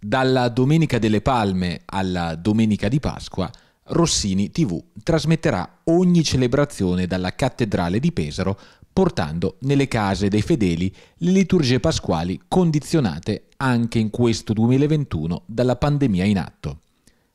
Dalla Domenica delle Palme alla Domenica di Pasqua, Rossini TV trasmetterà ogni celebrazione dalla cattedrale di Pesaro, portando nelle case dei fedeli le liturgie pasquali condizionate anche in questo 2021 dalla pandemia in atto.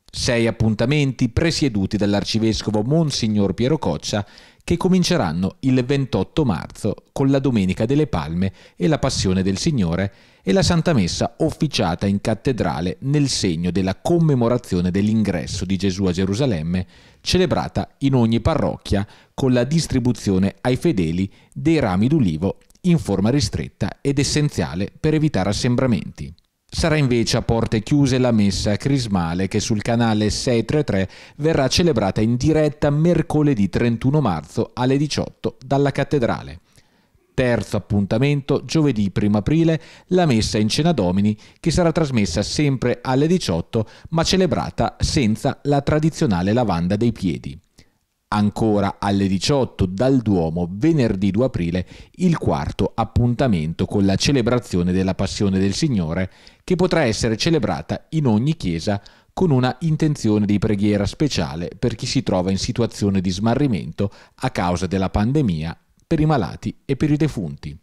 Sei appuntamenti presieduti dall'arcivescovo Monsignor Piero Coccia che cominceranno il 28 marzo con la Domenica delle Palme e la Passione del Signore e la Santa Messa officiata in cattedrale nel segno della commemorazione dell'ingresso di Gesù a Gerusalemme, celebrata in ogni parrocchia con la distribuzione ai fedeli dei rami d'ulivo in forma ristretta ed essenziale per evitare assembramenti. Sarà invece a porte chiuse la messa crismale che sul canale 633 verrà celebrata in diretta mercoledì 31 marzo alle 18 dalla cattedrale. Terzo appuntamento, giovedì 1 aprile, la messa in cena domini che sarà trasmessa sempre alle 18 ma celebrata senza la tradizionale lavanda dei piedi. Ancora alle 18 dal Duomo, venerdì 2 aprile, il quarto appuntamento con la celebrazione della Passione del Signore, che potrà essere celebrata in ogni chiesa con una intenzione di preghiera speciale per chi si trova in situazione di smarrimento a causa della pandemia, per i malati e per i defunti.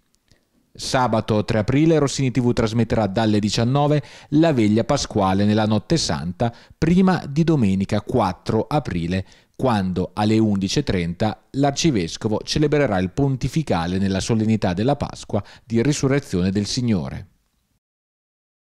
Sabato 3 aprile Rossini TV trasmetterà dalle 19 la veglia pasquale nella notte santa prima di domenica 4 aprile quando alle 11.30 l'arcivescovo celebrerà il pontificale nella solennità della Pasqua di risurrezione del Signore.